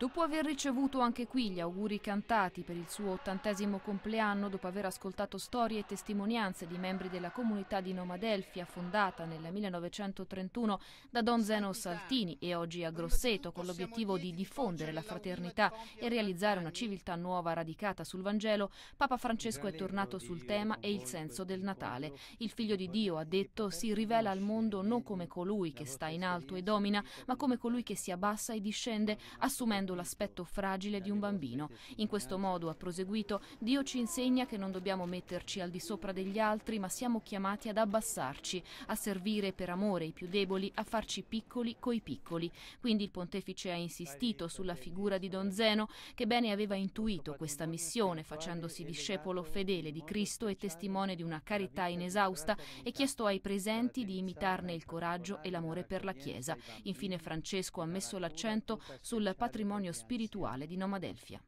Dopo aver ricevuto anche qui gli auguri cantati per il suo ottantesimo compleanno, dopo aver ascoltato storie e testimonianze di membri della comunità di Nomadelfia, fondata nel 1931 da Don Zeno Saltini e oggi a Grosseto, con l'obiettivo di diffondere la fraternità e realizzare una civiltà nuova radicata sul Vangelo, Papa Francesco è tornato sul tema e il senso del Natale. Il figlio di Dio, ha detto, si rivela al mondo non come colui che sta in alto e domina, ma come colui che si abbassa e discende, assumendo mostrando l'aspetto fragile di un bambino. In questo modo, ha proseguito, Dio ci insegna che non dobbiamo metterci al di sopra degli altri, ma siamo chiamati ad abbassarci, a servire per amore i più deboli, a farci piccoli coi piccoli. Quindi il pontefice ha insistito sulla figura di Don Zeno, che bene aveva intuito questa missione, facendosi discepolo fedele di Cristo e testimone di una carità inesausta, e chiesto ai presenti di imitarne il coraggio e l'amore per la Chiesa. Infine Francesco ha messo l'accento sul patrimonio patrimonio spirituale di Nomadelfia.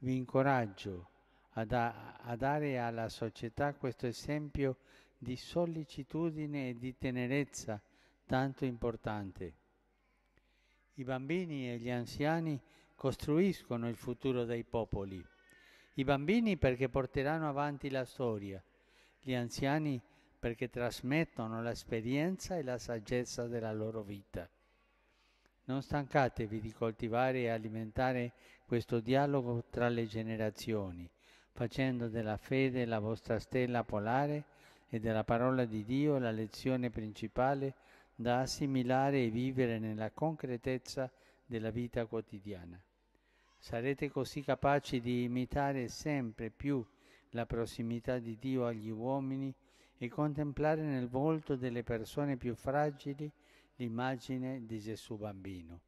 Vi incoraggio a, da- a dare alla società questo esempio di sollecitudine e di tenerezza tanto importante. I bambini e gli anziani costruiscono il futuro dei popoli. I bambini perché porteranno avanti la storia, gli anziani perché trasmettono l'esperienza e la saggezza della loro vita. Non stancatevi di coltivare e alimentare questo dialogo tra le generazioni, facendo della fede la vostra stella polare e della parola di Dio la lezione principale da assimilare e vivere nella concretezza della vita quotidiana. Sarete così capaci di imitare sempre più la prossimità di Dio agli uomini e contemplare nel volto delle persone più fragili l'immagine di Gesù bambino.